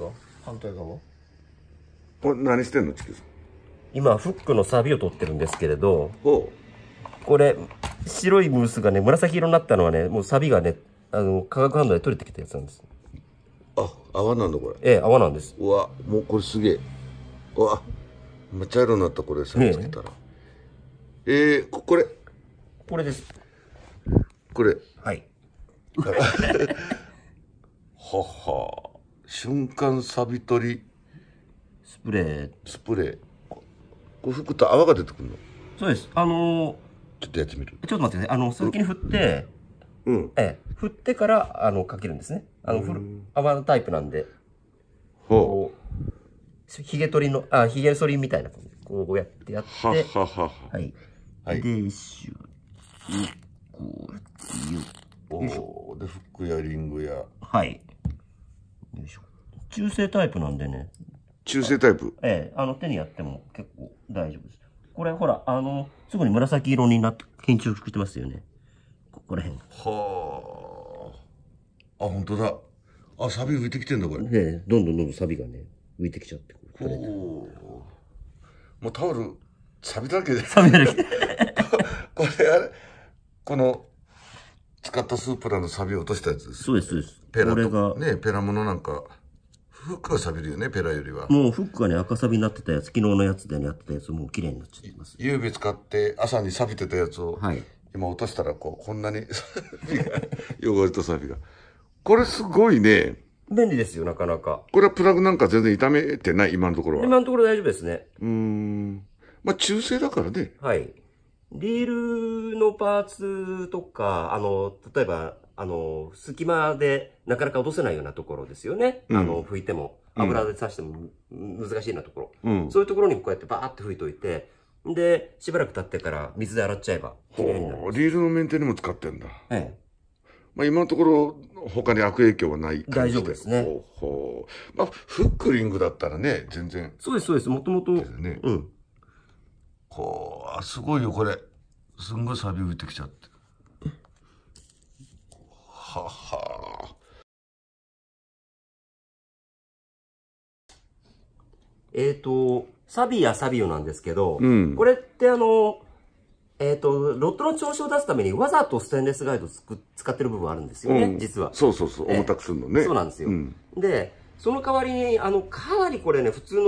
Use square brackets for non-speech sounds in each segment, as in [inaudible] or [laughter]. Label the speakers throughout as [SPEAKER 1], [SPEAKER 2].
[SPEAKER 1] か反対側これ何してんのチキさん
[SPEAKER 2] 今フックのサビを取ってるんですけれどこれ白いムースがね紫色になったのはねもうサビがねあの化学反応で取れてきたやつなんです
[SPEAKER 1] あ泡なんだこれええ泡なんですうわもうこれすげえうわっ茶色になったこれサビつけたら、ね、ええこれこれですこれはいは [laughs] は瞬間サビ取りスプレースプレーこう拭くと泡が出てくるの
[SPEAKER 2] そうですあのー、ちょっとやってみるちょっと待ってねあの先に振って、うん、ええ、振ってからあのかけるんですねあの、うる泡のタイプなんでほうひげ取りのあひげ剃りみたいな
[SPEAKER 1] こうやってやってははははいはい、で、シュッ、こうやって、よおおで、フックやリングや。はい。
[SPEAKER 2] よいしょ中性タイプなんでね
[SPEAKER 1] 中性タイプ
[SPEAKER 2] ええあの手にやっても結構大丈夫ですこれほらあのすぐに紫色になって緊張してますよね
[SPEAKER 1] ここら辺はああ本当だあサビ浮いてきてんだこれねどんどんどんどんサビがね浮いてきちゃっておおもうタオルサビだらけでサビだらけ [laughs] これあれこの使ったスープラのサビを落としたやつです。そうです、そうです。ペラと。ねペラものなんか、フックが錆びるよね、ペラよりは。も
[SPEAKER 2] うフックがね、赤錆になってたやつ、昨日のやつでやって
[SPEAKER 1] たやつ、もう綺麗になっちゃいます。夕使って朝に錆びてたやつを、はい、今落としたら、こう、こんなに、汚れと錆が。これすごいね。便利
[SPEAKER 2] ですよ、なかなか。
[SPEAKER 1] これはプラグなんか全然痛めてない、今のところは。
[SPEAKER 2] 今のところ大丈夫ですね。
[SPEAKER 1] うん。まあ、中性だからね。
[SPEAKER 2] はい。リールのパーツとか、あの、例えば、あの、隙間でなかなか落とせないようなところですよ
[SPEAKER 1] ね。うん、あの、
[SPEAKER 2] 拭いても、油で刺しても難しいようなところ、うん、そういうところにこうやってバーって拭いといて、で、しばらく経ってから水で洗っちゃえば、
[SPEAKER 1] ほう。になる。リールのメンテにも使ってんだ。ええ。まあ、今のところ他に悪影響はない感じで大丈夫ですね。ほうほうまあ、フックリングだったらね、全然。
[SPEAKER 2] そうです、そうです。もともと。ですね。
[SPEAKER 1] うん。こう、すごいよ、これ。すんごいサビてきちゃって。はは
[SPEAKER 2] えっ、ー、と、サビやサビオなんですけど、うん、これってあの、えっ、ー、と、ロットの調子を出すためにわざとステンレスガイドつく使ってる部分あるんですよね、うん、実は。
[SPEAKER 1] そうそうそう、重たくするのね。そうなんですよ。うん、
[SPEAKER 2] で、その代わりに、あの、かなりこれね、普通の、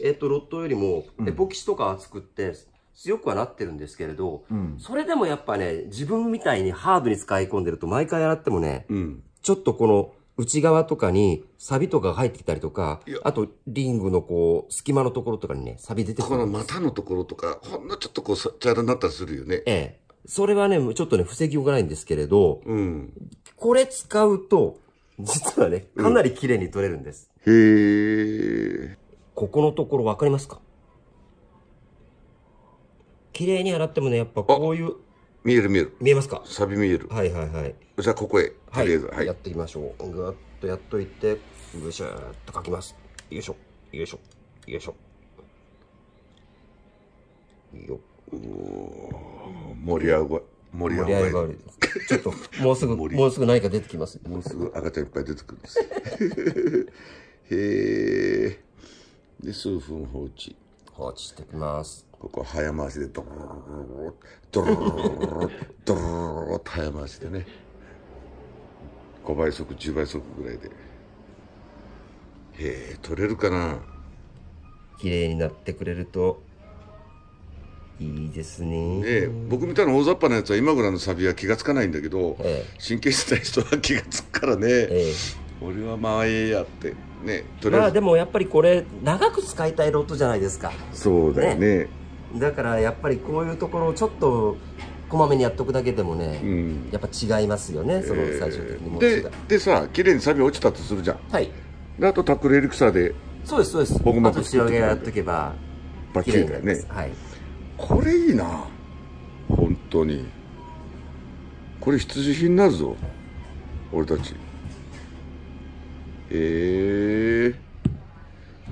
[SPEAKER 2] えっ、ー、と、ロットよりも、エポキシとか作って、強くはなってるんですけれど、うん、それでもやっぱね、自分みたいにハードに使い込んでると毎回洗ってもね、うん、ちょっとこの内側とかにサビとかが入ってきたりとか、あとリングのこう、隙間のところとかにね、サビ出てくる。この股のところとか、ほんのちょっとこう、茶色になったりするよね。ええ。それはね、ちょっとね、防ぎようがないんですけれど、うん、これ使うと、実はね、かなり綺麗に取れるんです。
[SPEAKER 1] うん、へえ。
[SPEAKER 2] ここのところわかりますか綺麗に洗ってもね、やっぱこういう。
[SPEAKER 1] 見える見える。見えますかサビ見える。はいはいはい。じゃあここへ、とりあえず。はい。はい、やってみましょう。ぐっとやっといて、ぐしゃーっと書きます。よいしょ、よいしょ、よいしょ。よ盛り上が盛り上がり。がりちょっと、[laughs] もうすぐ、もうすぐ何か出てきます。もうすぐ赤ちゃんいっぱい出てくるんです。[laughs] へえ。で、数分放置。放置してきます。ここ早回しでドロロロロドローッと早回しでね5倍速10倍速ぐらいでへえ取れるかな綺麗になってくれるといいですね、ええ、僕みたいな大雑把なやつは今ぐらいのサビは気が付かないんだけど、ええ、神経質な人は気が付くからね、ええ、俺はまあええやってねまあで
[SPEAKER 2] もやっぱりこれ長く使いたいロットじゃないですか
[SPEAKER 1] そうだよねね
[SPEAKER 2] だからやっぱりこういうところをちょっとこまめにやっとくだけでもね、うん、やっぱ違いますよねその最終的にえー、
[SPEAKER 1] ででさ綺麗にサビ落ちたとするじゃんはいであとタックルエリクサーでそうですそうです僕もあと仕上げやっとけばバッチリだよね、はい、これいいな本当にこれ必需品になるぞ俺たちええ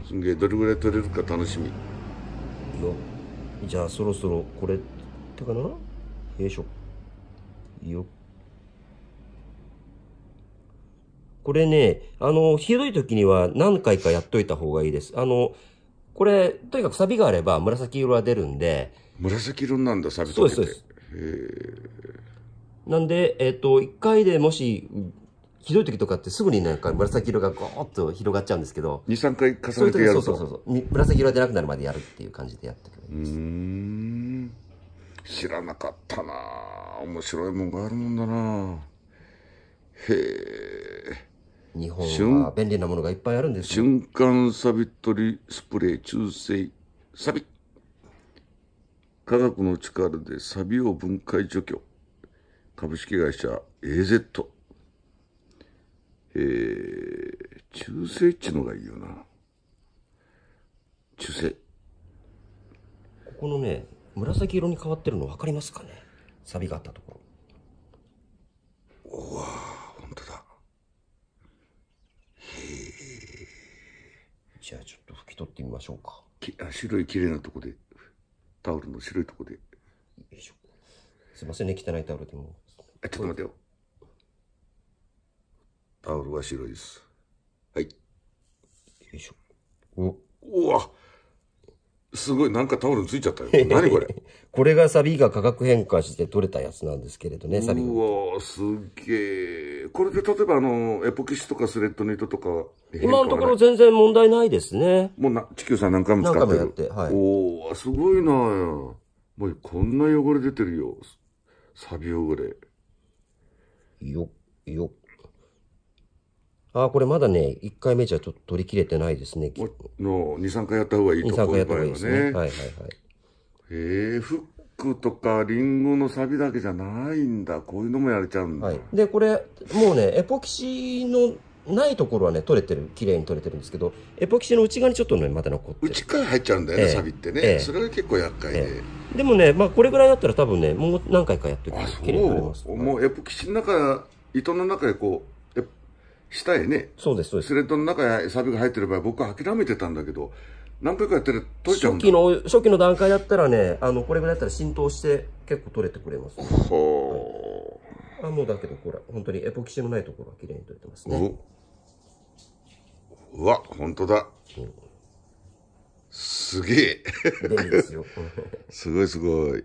[SPEAKER 1] ー、すんげえどれぐらい取れるか楽しみじゃあそろそろこれってかなよいしょ。
[SPEAKER 2] よこれね、あの、ひどい時には何回かやっといた方がいいです。あの、これ、とにかくサビがあれば紫色は出るんで。
[SPEAKER 1] 紫色なんだ、サビとそうです、そうで
[SPEAKER 2] す。なんで、えっ、ー、と、1回でもしひどい時とかってすぐになんか紫色がゴーッと広がっちゃうんですけど23回重ねてやるとそうそうそうそう紫色が出なくなるまでやるっていう感じでやってく
[SPEAKER 1] れますうん知らなかったな面白いもんがあるもんだなへえ日本は便利
[SPEAKER 2] なものがいっぱいあるんです、ね、
[SPEAKER 1] 瞬間サビ取りスプレー中性サビ科学の力でサビを分解除去株式会社 AZ えー、中性っちゅうのがいいよな。中性。ここのね、紫色に変わってるの分かりますかね錆があったところ。うわぁ、ほんとだ。へえ。じゃあちょっと拭き取ってみましょうか。きあ白い綺麗なとこで、タオルの白いとこで。よいしょ。すいませんね、汚いタオルでも。あ、ちょっと待ってよ。タオルは白いです。はい。よいしょ。お、うわすごい、なんかタオルついちゃったよ。[laughs] 何これ
[SPEAKER 2] これがサビが化学変化して取れたやつなんですけれどね、サビ。
[SPEAKER 1] うわすげえ。これで例えばあの、エポキシとかスレッドネットとか今のところ全
[SPEAKER 2] 然問題ないですね。もうな、地球さん何
[SPEAKER 1] 回も使ってる。何回もやって、はい。おー、すごいなよ。もうこんな汚れ出てるよ。サビ汚れ。よ、よ
[SPEAKER 2] ああ、これまだね、1回目じゃちょっと取り切れてないですね。
[SPEAKER 1] の、2、3回やった方がいいと2、3回やった方がいいですね。はいはいはい。へえ、フックとかリンゴのサビだけじゃないんだ。こういうのもやれちゃうんだ。はい、で、これ、もうね、エポキ
[SPEAKER 2] シの
[SPEAKER 1] ないところはね、取れて
[SPEAKER 2] る、綺麗に取れてるんですけど、エポキシの内側にちょっとね、まだ残ってる。内側に入っちゃうんだよね、えー、サビってね、えー、それ
[SPEAKER 1] が結構厄介で。えーでもね、まあ、これぐらいだったら多分ね、
[SPEAKER 2] もう何回かやってく
[SPEAKER 1] と綺麗に取れます。もうエポキシの中、糸の中でこう、下へね、そうです、そうです。スレッドの中へサビが入ってる場合、僕は諦めてたんだけど、何回かやってる取れちゃうん初期の、初期の
[SPEAKER 2] 段階だったらね、あの、これぐらいだったら浸透して結構取れてくれます、ね。ほはい。あ、もうだけど、これ、本当にエポキシのないところは綺麗に取れてますね。
[SPEAKER 1] うわ、本当だ。うんすげえ。すごい [laughs] すごい。